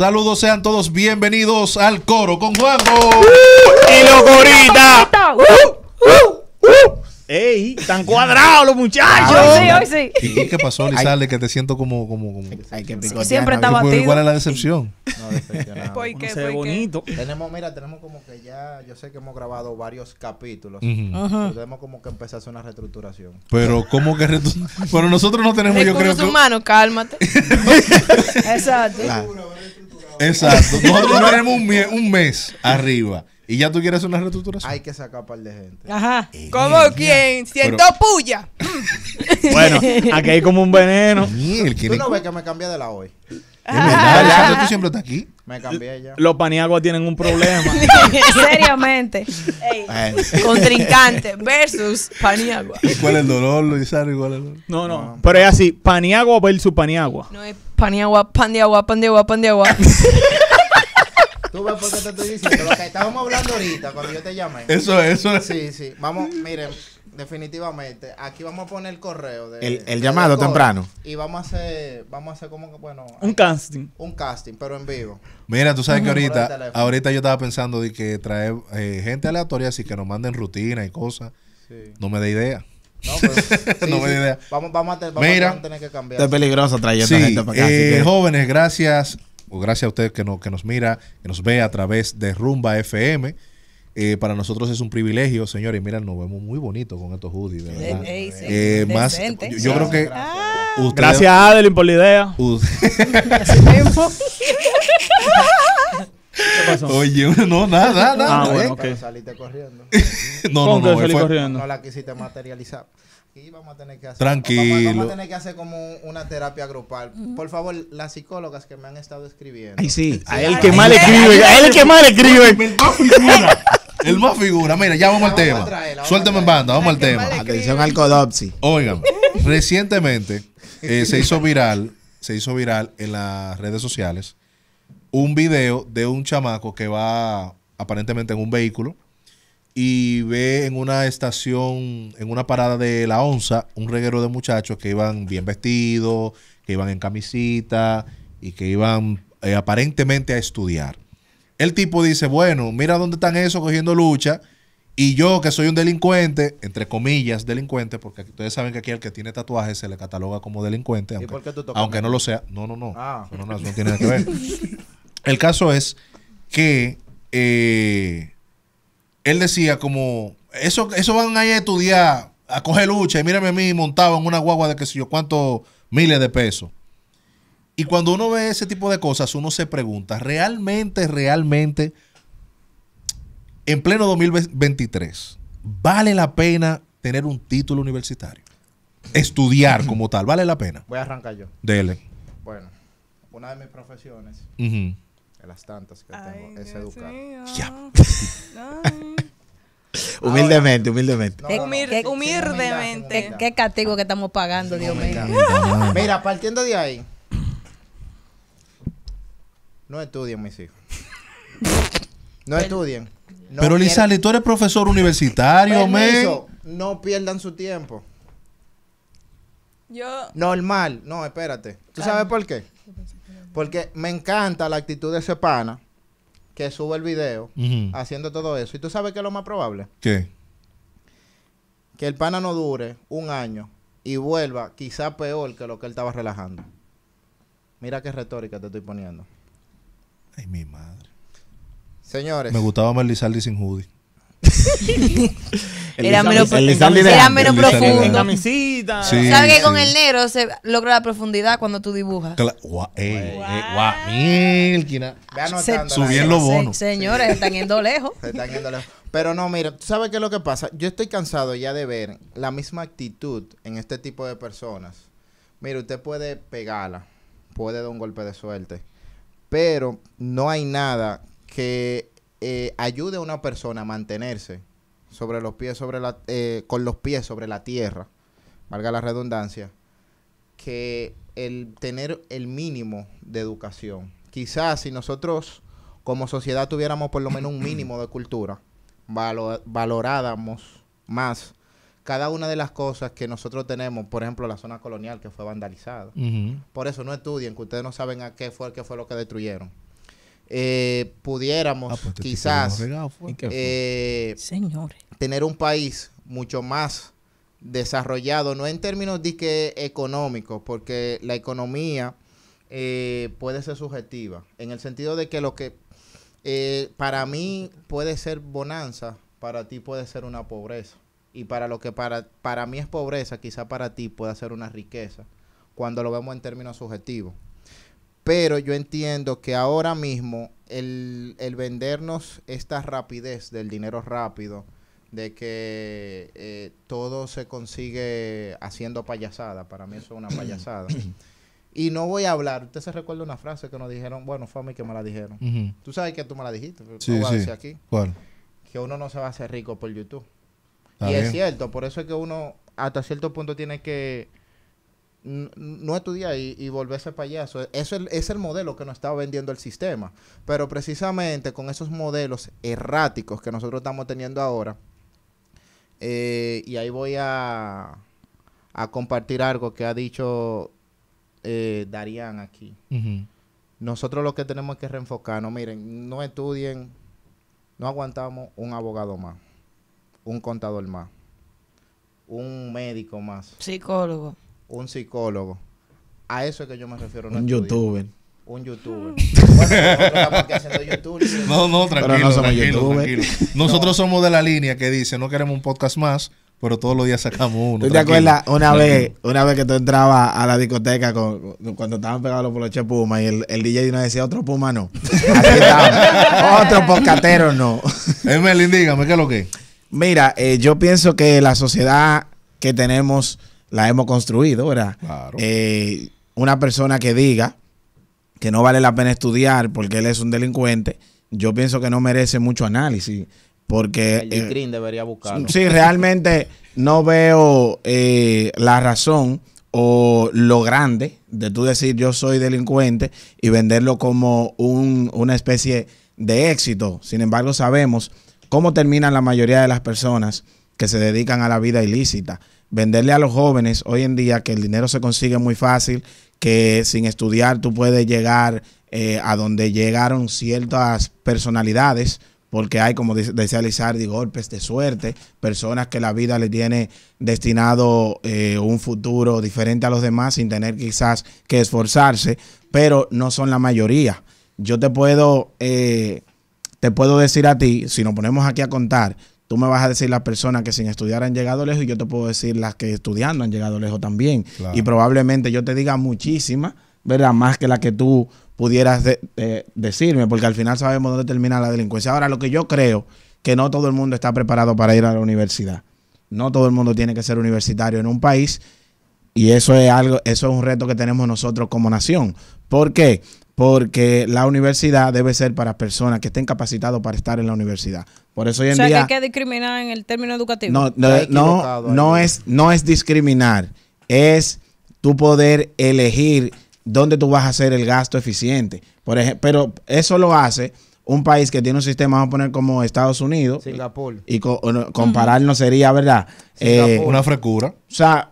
Saludos, sean todos bienvenidos al coro con Juanjo ¡Uh! y gorita. ¡Uh! ¡Uh! ¡Ey! ¡Están cuadrados los muchachos! Hoy sí, hoy sí. ¿Y qué pasó, Lizarle? Que te siento como. como, como... que Siempre está batido. ¿Cuál es la decepción? No, decepcionado. ¿Por qué? Se ve bonito. Tenemos, mira, tenemos como que ya. Yo sé que hemos grabado varios capítulos. tenemos como que empezar a una reestructuración. Pero, ¿cómo que reestructuración? Pero nosotros no tenemos, yo creo. Recursos humanos, cálmate. Exacto. Exacto. Nosotros tenemos un, mes, un mes arriba. Y ya tú quieres una reestructuración. Hay que sacar par de gente. Ajá. Eh, ¿Cómo quién? Siento puya. Bueno, aquí hay como un veneno. Tú no ves que me cambié de la hoy. Ah. verdad, tú siempre estás aquí. Me cambié ya. Los paniaguas tienen un problema. Seriamente. Contrincante versus Paniagua. ¿Cuál es el dolor, Luis? ¿Cuál es el dolor? No, no. Pero es así, Paniagua versus Paniagua. No es pan de agua, pan de agua, pan de agua, pan de agua. Tú ves por qué te estoy diciendo lo que estábamos hablando ahorita cuando yo te llamé. Eso es, eso es. Sí, sí. Vamos, miren, definitivamente. Aquí vamos a poner el correo. De, el, llamado temprano. Y vamos a hacer, vamos a hacer como, que, bueno. Un casting. Un casting, pero en vivo. Mira, tú sabes que ahorita, ahorita yo estaba pensando de que traer eh, gente aleatoria así que nos manden rutina y cosas. Sí. No me da idea. No, pues, no me idea. Vamos, a, Mira, tener que cambiar. es peligroso trayendo sí, gente para acá. Eh, jóvenes, gracias. O gracias a usted que, que nos mira, que nos ve a través de Rumba FM. Eh, para nosotros es un privilegio, señores. Mira, nos vemos muy bonito con estos hoodies, verdad. Eh, más, yo, creo que. Ah. gracias, a Adeline, por la idea. Oye, no, nada, ah, nada. Ah, bueno, ¿eh? okay. Saliste corriendo. no, no, no, no, fue... corriendo? no la quisiste materializar. Y vamos a tener que hacer. Tranquilo. Vamos, a tener que hacer como una terapia grupal. Por favor, las psicólogas que me han estado escribiendo. Ay, sí. A él que mal escribe. A él que mal escribe. El más figura. Mira, ya vamos al tema. Suéltame en banda, vamos al tema. Atención al Codopsi. Oigan, recientemente eh, se hizo viral, se hizo viral en las redes sociales un video de un chamaco que va aparentemente en un vehículo y ve en una estación, en una parada de la onza, un reguero de muchachos que iban bien vestidos, que iban en camisita y que iban eh, aparentemente a estudiar. El tipo dice, bueno, mira dónde están esos cogiendo lucha. Y yo, que soy un delincuente, entre comillas, delincuente, porque ustedes saben que aquí el que tiene tatuajes se le cataloga como delincuente, aunque, aunque no lo sea. No, no, no. Ah. no, no, no tiene nada que ver. El caso es que eh, él decía como, eso, eso van a a estudiar, a coger lucha, y mírame a mí montado en una guagua de que sé yo cuántos miles de pesos. Y cuando uno ve ese tipo de cosas, uno se pregunta, ¿realmente, realmente, en pleno 2023, vale la pena tener un título universitario? Estudiar como tal, ¿vale la pena? Voy a arrancar yo. Dele. Bueno, una de mis profesiones las tantas que tengo, es educar. humildemente, humildemente. Humildemente. Qué, castigo que estamos pagando, Dios mío. Mira, partiendo de ahí, no estudien, mis hijos. No estudien. Pero Lizali, tú eres profesor universitario, hombre. No pierdan su tiempo. Yo. Normal. No, espérate. ¿Tú sabes por qué? Porque me encanta la actitud de ese pana que sube el video haciendo todo eso. ¿Y tú sabes qué es lo más probable? ¿Qué? Que el pana no dure un año y vuelva quizá peor que lo que él estaba relajando. Mira qué retórica te estoy poniendo. Ay, mi madre. Señores. Me gustaba más sin Judy era menos, era menos profundo. camisita. ¿Sabes que con el negro se logra la profundidad cuando tú dibujas? Cla wow. Eh, eh, se, los bonos. señores, están yendo lejos. se están yendo lejos. Pero no, mira, sabes qué es lo que pasa? Yo estoy cansado ya de ver la misma actitud en este tipo de personas. Mira, usted puede pegarla, puede dar un golpe de suerte, pero no hay nada que eh, ayude a una persona a mantenerse sobre los pies sobre la, eh, con los pies sobre la tierra, valga la redundancia, que el tener el mínimo de educación. Quizás si nosotros como sociedad tuviéramos por lo menos un mínimo de cultura, valoráramos más cada una de las cosas que nosotros tenemos, por ejemplo, la zona colonial que fue vandalizada. Por eso no estudien, que ustedes no saben a qué fue, qué fue lo que destruyeron. Eh, pudiéramos ah, pues, quizás pues. eh, tener un país mucho más desarrollado, no en términos de que económicos, porque la economía eh, puede ser subjetiva, en el sentido de que lo que para mí puede ser bonanza, para ti puede ser una pobreza. Y para lo que para, para mí es pobreza, quizá para ti pueda ser una riqueza, cuando lo vemos en términos subjetivos. Pero yo entiendo que ahora mismo el, vendernos esta rapidez del dinero rápido, de que eh, todo se consigue haciendo payasada, para mí eso es una payasada. Y no voy a hablar. Usted se recuerda una frase que nos dijeron, bueno, fue a mí que me la dijeron. Tú sabes que tú me la dijiste. voy aquí. Que uno no se va a hacer rico por YouTube. y es cierto, por eso es que uno hasta cierto punto tiene que no estudiar y, y, volverse payaso. Eso es, el modelo que nos está vendiendo el sistema. Pero precisamente con esos modelos erráticos que nosotros estamos teniendo ahora, eh, y ahí voy a, a, compartir algo que ha dicho eh, Darían aquí. Nosotros lo que tenemos que que no Miren, no estudien, no aguantamos un abogado más, un contador más, un médico más. Psicólogo un psicólogo. A eso es que yo me refiero. un youtuber. Un youtuber. bueno, YouTube, no, no, tranquilo. No somos tranquilo, Nosotros somos de la línea que dice, no queremos un podcast más, pero todos los días sacamos uno. ¿Tú te acuerdas una vez, una vez que tú entrabas a la discoteca con, cuando estaban pegados los poloches Puma y el, DJ nos decía, otro Puma no? otro podcatero no. Emelín, eh, dígame, ¿qué es lo que Mira, eh, yo pienso que la sociedad que tenemos la hemos construido, ¿verdad? Eh, una persona que diga que no vale la pena estudiar porque él es un delincuente, yo pienso que no merece mucho análisis. Porque. El Green eh, debería buscarlo. Sí, realmente no veo eh, la razón o lo grande de tú decir yo soy delincuente y venderlo como un, una especie de éxito. Sin embargo, sabemos cómo terminan la mayoría de las personas que se dedican a la vida ilícita venderle a los jóvenes hoy en día que el dinero se consigue muy fácil, que sin estudiar tú puedes llegar eh, a donde llegaron ciertas personalidades, porque hay, como decía Lizardi, golpes de suerte, personas que la vida le tiene destinado eh, un futuro diferente a los demás sin tener quizás que esforzarse, pero no son la mayoría. Yo te puedo, eh, te puedo decir a ti, si nos ponemos aquí a contar, Tú me vas a decir las personas que sin estudiar han llegado lejos y yo te puedo decir las que estudiando han llegado lejos también. Y probablemente yo te diga muchísimas, ¿verdad? Más que las que tú pudieras decirme, porque al final sabemos dónde termina la delincuencia. Ahora, lo que yo creo, que no todo el mundo está preparado para ir a la universidad. No todo el mundo tiene que ser universitario en un país. Y eso es algo, eso es un reto que tenemos nosotros como nación. ¿Por qué? porque la universidad debe ser para personas que estén capacitadas para estar en la universidad. Por eso hoy en o sea, que hay que discriminar en el término educativo. No, no, no, es, no es discriminar, es tu poder elegir dónde tú vas a hacer el gasto eficiente. Por pero eso lo hace un país que tiene un sistema, vamos a poner como Estados Unidos. Singapur. Y comparar no sería, ¿verdad? Eh, una frescura. O sea,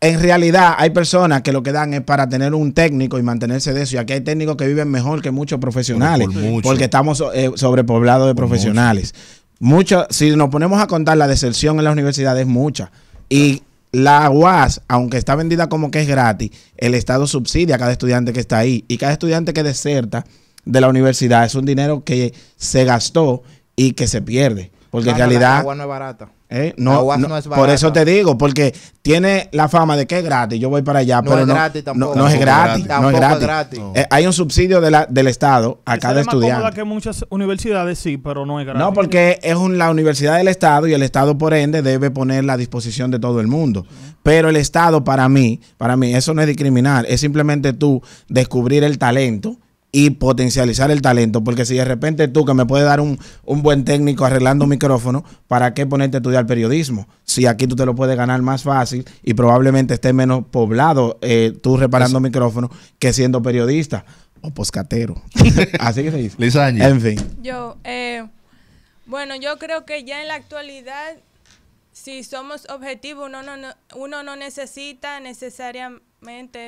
en realidad hay personas que lo que dan es para tener un técnico y mantenerse de eso. Y aquí hay técnicos que viven mejor que muchos profesionales, porque estamos eh, sobrepoblados de profesionales. Mucho. si nos ponemos a contar, la deserción en la universidad es mucha. Y la UAS, aunque está vendida como que es gratis, el Estado subsidia a cada estudiante que está ahí. Y cada estudiante que deserta de la universidad es un dinero que se gastó y que se pierde. Porque en realidad. no es barata. Eh, no, Por eso te digo, porque tiene la fama de que es gratis. Yo voy para allá, no pero es gratis No, es gratis. No es gratis. Eh, hay un subsidio del Estado a cada estudiar. estudiante. que muchas universidades sí, pero no es gratis. No, porque es la universidad del Estado y el Estado, por ende, debe ponerla a disposición de todo el mundo. Pero el Estado, para mí, para mí, eso no es discriminar. Es simplemente tú descubrir el talento y potencializar el talento. Porque si de repente tú, que me puedes dar un, buen técnico arreglando micrófono, ¿para qué ponerte a estudiar periodismo? Si aquí tú te lo puedes ganar más fácil y probablemente esté menos poblado eh, tú reparando micrófonos que siendo periodista o poscatero. Así que se dice. En fin. Yo, eh, bueno, yo creo que ya en la actualidad si somos objetivos, uno no, uno no necesita necesariamente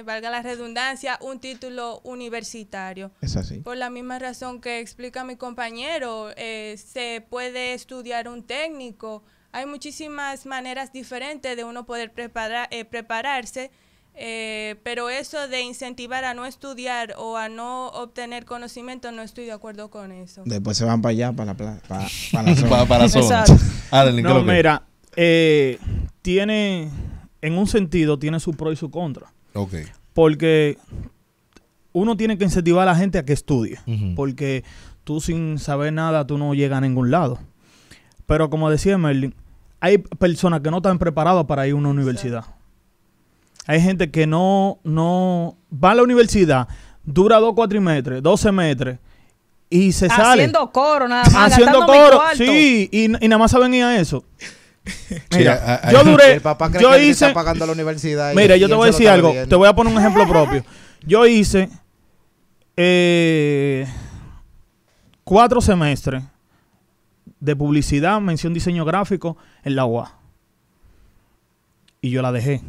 valga la redundancia, un título universitario. Es así. Por la misma razón que explica mi compañero, eh, se puede estudiar un técnico. Hay muchísimas maneras diferentes de uno poder preparar, eh, prepararse, eh, pero eso de incentivar a no estudiar o a no obtener conocimiento, no estoy de acuerdo con eso. Después se van para allá, para la, para, para la zona. para, la no, mira, tiene en un sentido tiene su pro y su contra. Porque uno tiene que incentivar a la gente a que estudie, porque tú sin saber nada, tú no llegas a ningún lado. Pero como decía Merlin, hay personas que no están preparadas para ir a una universidad. Hay gente que no, no va a la universidad, dura dos cuatrimestres, doce semestres, y se sale. Haciendo coro, nada más. Haciendo coro, sí, y, y nada más saben ir a eso. Mira, yo duré. yo hice. pagando la universidad. Mira, yo te voy a decir algo. Te voy a poner un ejemplo propio. Yo hice eh, cuatro semestres de publicidad, mención diseño gráfico en la UA. Y yo la dejé.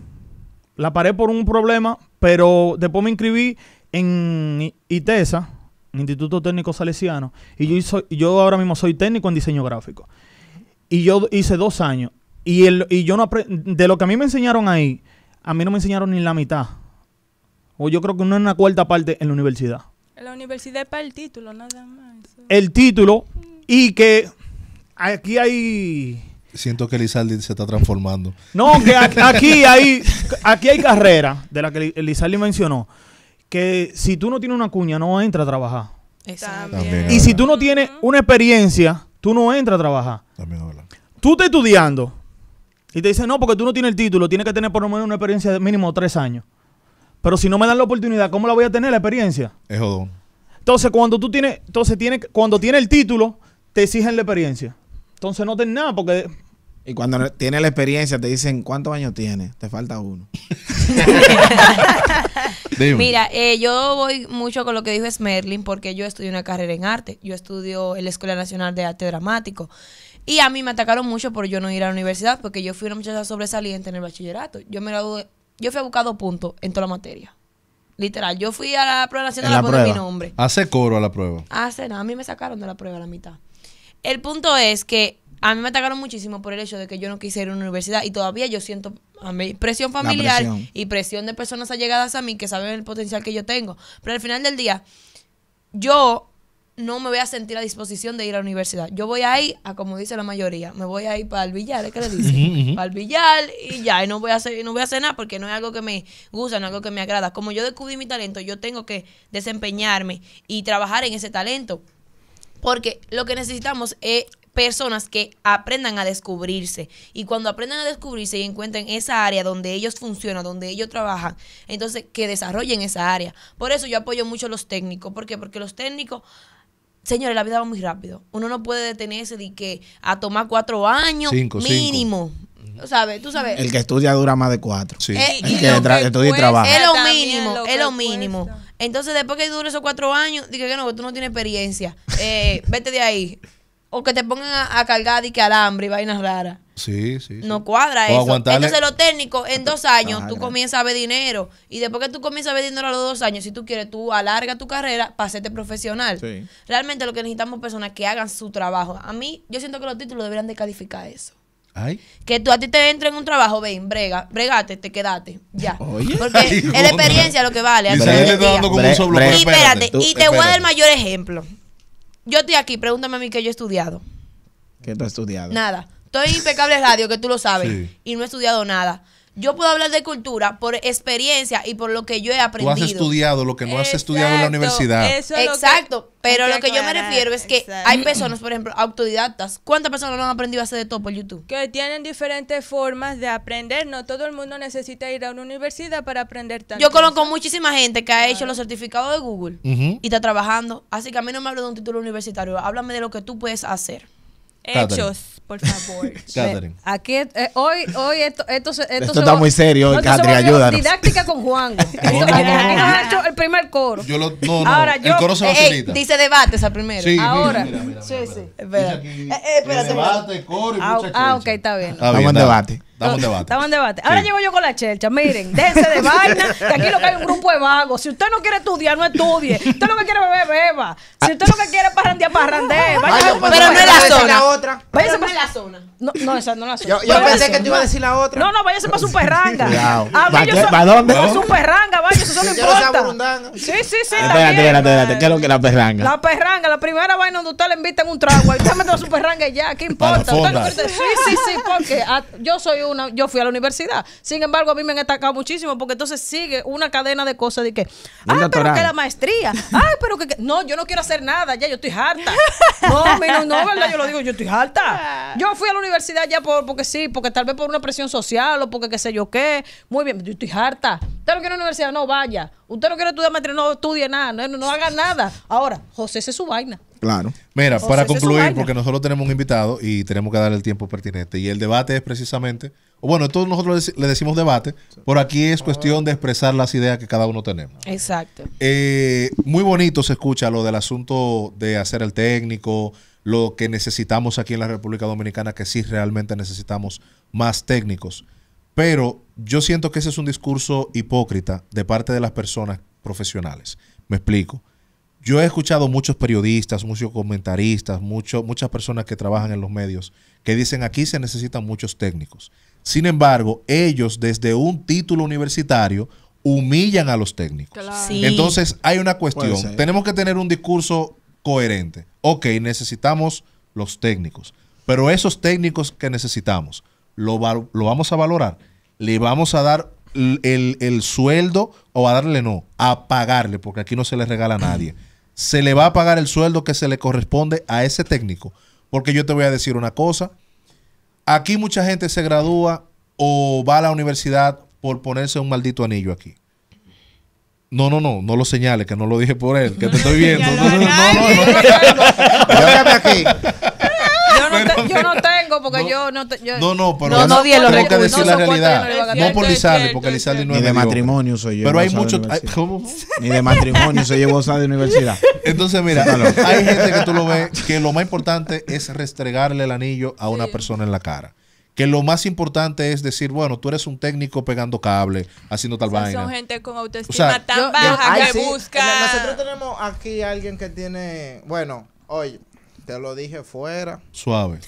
La paré por un problema, pero después me inscribí en ITESA, Instituto Técnico Salesiano, y yo ahora mismo soy técnico en diseño gráfico y yo hice dos años. Y, el, y yo no de lo que a mí me enseñaron ahí, a mí no me enseñaron ni la mitad. O yo creo que no es una cuarta parte en la universidad. En la universidad es para el título, nada más. El título y que aquí hay... Siento que Lizardi se está transformando. No, que aquí hay, aquí hay carrera, de la que Lizardi mencionó, que si tú no tienes una cuña no entras a trabajar. Exacto. Y si tú no tienes una experiencia tú no entras a trabajar. También, Tú estás estudiando y te dicen, no, porque tú no tienes el título, tienes que tener por lo menos una experiencia de mínimo tres años. Pero si no me dan la oportunidad, ¿cómo la voy a tener la experiencia? Es jodón. Entonces, cuando tú tienes, entonces tiene, cuando tiene el título, te exigen la experiencia. Entonces no ten nada porque y cuando tienes la experiencia te dicen, ¿cuántos años tienes? Te falta uno. Mira, eh, yo voy mucho con lo que dijo Smerlin porque yo estudié una carrera en arte. Yo estudio en la Escuela Nacional de Arte Dramático. Y a mí me atacaron mucho por yo no ir a la universidad porque yo fui una muchacha sobresaliente en el bachillerato. Yo me gradué, yo fui a buscar dos puntos en toda la materia. Literal, yo fui a la prueba nacional a mi nombre. Hace coro a la prueba. Hace nada, a mí me sacaron de la prueba a la mitad. El punto es que a mí me atacaron muchísimo por el hecho de que yo no quise ir a una universidad y todavía yo siento a mí, presión familiar y presión de personas allegadas a mí que saben el potencial que yo tengo. Pero al final del día, yo no me voy a sentir a disposición de ir a la universidad. Yo voy ahí, a como dice la mayoría, me voy a ir para el billar, que ¿eh? ¿qué le dicen? Para el billar y ya, y no voy a hacer, no voy a hacer nada porque no es algo que me gusta, no es algo que me agrada. Como yo descubrí mi talento, yo tengo que desempeñarme y trabajar en ese talento. Porque lo que necesitamos es personas que aprendan a descubrirse. Y cuando aprendan a descubrirse y encuentren esa área donde ellos funcionan, donde ellos trabajan, entonces que desarrollen esa área. Por eso yo apoyo mucho a los técnicos. ¿Por qué? Porque los técnicos... Señores, la vida va muy rápido. Uno no puede detenerse de que a tomar cuatro años mínimo. Sabes, tú sabes. El que estudia dura más de cuatro. Sí. Eh, El, que, estudia trabaja. Es lo mínimo, es lo mínimo. Entonces, después que dure esos cuatro años, dije que no, tú no tienes experiencia. Eh, vete de ahí o que te pongan a, cargar y que alambre y vainas raras. Sí, sí, No cuadra eso. Entonces, lo técnico, en dos años, tú comienzas a ver dinero. Y después que tú comienzas a ver dinero a los dos años, si tú quieres, tú alarga tu carrera para hacerte profesional. Realmente lo que necesitamos es personas que hagan su trabajo. A mí, yo siento que los títulos deberían de calificar eso. Ay. Que tú a ti te entra en un trabajo, ven, brega, bregate, te quedate, ya. Porque es la experiencia lo que vale. Y, y te voy a dar el mayor ejemplo. Yo estoy aquí, pregúntame a mí que yo he estudiado. ¿Qué tú has estudiado? Nada. Estoy en impecable radio, que tú lo sabes. Y no he estudiado nada. Yo puedo hablar de cultura por experiencia y por lo que yo he aprendido. Tú has estudiado lo que no has estudiado en la universidad. Exacto. pero lo que yo me refiero es que hay personas, por ejemplo, autodidactas. ¿Cuántas personas no han aprendido a hacer de todo por YouTube? Que tienen diferentes formas de aprender. No todo el mundo necesita ir a una universidad para aprender tanto. Yo conozco muchísima gente que ha hecho los certificados de Google y está trabajando. Así que a mí no me hablo de un título universitario. Háblame de lo que tú puedes hacer. Hechos, por favor. Catherine. Aquí, eh, hoy, hoy esto, está muy serio, Catherine, Didáctica con Juan. hecho el primer coro. el coro se va Dice debate esa primero. Ahora. ah, ah ok, está bien. debate. Estamos en debate. debate. Ahora llevo llego yo con la chelcha. Miren, déjense de vaina, que aquí lo que hay un grupo de vagos. Si usted no quiere estudiar, no estudie. Si usted lo que quiere beber, beba. Si usted lo que quiere parrandear, parrandee. Ah, Vaya, pero, no es la zona. Pero otra. Váyase para la zona. No, no, esa no la Yo, yo pensé que tú ibas a decir la otra. No, no, váyase para su perranga. ah ¿Para dónde? Para su perranga, vaya, eso no importa. Sí, sí, sí. Espérate, espérate, espérate. ¿Qué es lo que la perranga? La perranga, la primera vaina donde usted le invita en un trago. Ahí a su perranga y ya, ¿qué importa? sí, sí, sí, porque ah, yo soy una, yo fui a la universidad. Sin embargo, a mí me han atacado muchísimo porque entonces sigue una cadena de cosas de que, ay ah, pero que la maestría. Ay, pero que, no, yo no quiero hacer nada, ya, yo estoy harta. No, no, no, verdad, yo lo digo, yo estoy harta. Yo fui a la universidad universidad ya por, porque sí, porque tal vez por una presión social o porque qué sé yo qué. Muy bien, yo estoy harta. Usted no quiere universidad, no vaya. Usted no quiere estudiar maestría, no estudie nada, no, haga nada. Ahora, José, se es su vaina. Claro. Mira, para concluir, porque nosotros tenemos un invitado y tenemos que darle el tiempo pertinente. Y el debate es precisamente, bueno, todos nosotros le decimos debate, por aquí es cuestión de expresar las ideas que cada uno tenemos. Exacto. Eh, muy bonito se escucha lo del asunto de hacer el técnico, lo que necesitamos aquí en la República Dominicana, que sí realmente necesitamos más técnicos. Pero yo siento que ese es un discurso hipócrita de parte de las personas profesionales. Me explico. Yo he escuchado muchos periodistas, muchos comentaristas, muchas personas que trabajan en los medios que dicen aquí se necesitan muchos técnicos. Sin embargo, ellos desde un título universitario humillan a los técnicos. Entonces hay una cuestión. Tenemos que tener un discurso coherente. Ok, necesitamos los técnicos, pero esos técnicos que necesitamos, lo, lo vamos a valorar, le vamos a dar el, el, sueldo o a darle no, a pagarle, porque aquí no se le regala a nadie. Se le va a pagar el sueldo que se le corresponde a ese técnico. Porque yo te voy a decir una cosa, aquí mucha gente se gradúa o va a la universidad por ponerse un maldito anillo aquí. No, no, no, no lo señales, que no lo dije por él, que te estoy viendo. No, no, no. no, Yo no, yo no tengo porque yo no te, no no pero no, que decir la realidad no por Lizardi porque Lizardi no es ni de matrimonio soy yo pero hay muchos ni de matrimonio soy yo de universidad entonces mira hay gente que tú lo ves que lo más importante es restregarle el anillo a una persona en la cara que lo más importante es decir, bueno, tú eres un técnico pegando cable, haciendo tal vaina. Son gente con autoestima tan eh, baja que busca. Eh, nosotros tenemos aquí a alguien que tiene, bueno, oye, te lo dije fuera. Suave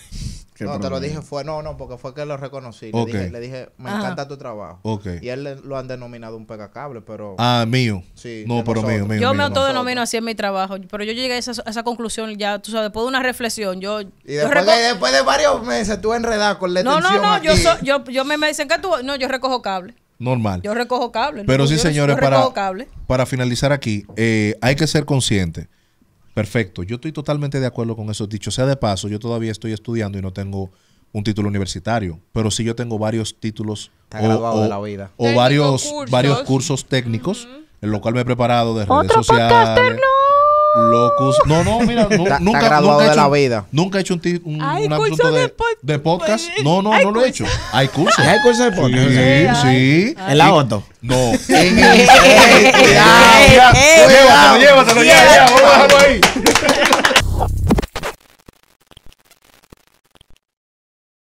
no, te lo dije, fue, no, no, porque fue que lo reconocí. Le, dije, me ah. encanta tu trabajo. Y él lo han denominado un pegacable, pero... Ah, mío. Sí. No, pero mío, Yo me autodenomino así en mi trabajo, pero yo llegué a esa, esa, conclusión ya, tú sabes, después de una reflexión, yo... Y después, de, varios meses tú enredado con la No, no, no, Yo, yo, me, dicen que tú... No, yo recojo cable. Normal. Yo recojo cable. Pero sí, señores, para, para finalizar aquí, eh, hay que ser consciente Perfecto, yo estoy totalmente de acuerdo con eso. Dicho sea de paso, yo todavía estoy estudiando y no tengo un título universitario, pero sí yo tengo varios títulos o, varios, cursos? varios cursos técnicos, en lo cual me he preparado de redes sociales. Locus. No, no, mira, nunca, he hecho, de la vida. Nunca he hecho un, un, un de, de, podcast. Pues, no, no, no lo he hecho. Hay cursos. Hay de podcast. Sí, sí. la auto? No. Llévatelo, llévatelo,